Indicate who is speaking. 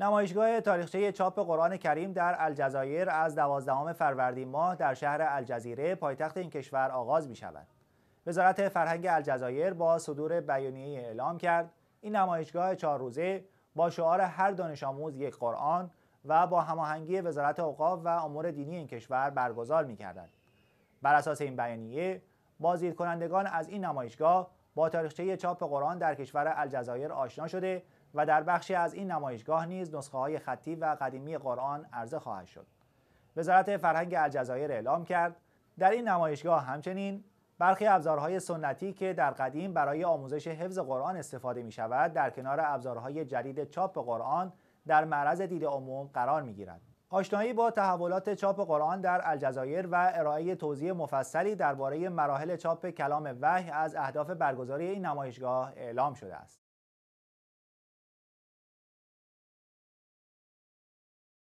Speaker 1: نمایشگاه تاریخچه چاپ قرآن کریم در الجزایر از دوازدهم فروردین ماه در شهر الجزیره پایتخت این کشور آغاز می شود. وزارت فرهنگ الجزایر با صدور بیانیه اعلام کرد این نمایشگاه چهار روزه با شعار هر دانش آموز یک قرآن و با هماهنگی وزارت اوقاف و امور دینی این کشور برگزار می کردن. بر اساس این بیانیه بازدید کنندگان از این نمایشگاه با تاریخچه چاپ قرآن در کشور الجزایر آشنا شده و در بخشی از این نمایشگاه نیز نسخه های خطی و قدیمی قرآن عرضه خواهد شد وزارت فرهنگ الجزایر اعلام کرد در این نمایشگاه همچنین برخی ابزارهای سنتی که در قدیم برای آموزش حفظ قرآن استفاده می شود در کنار ابزارهای جدید چاپ قرآن در معرض دید عموم قرار می گیرند آشنایی با تحولات چاپ قرآن در الجزایر و ارائه توضیح مفصلی درباره مراحل چاپ کلام وحی از اهداف برگزاری این نمایشگاه اعلام شده است.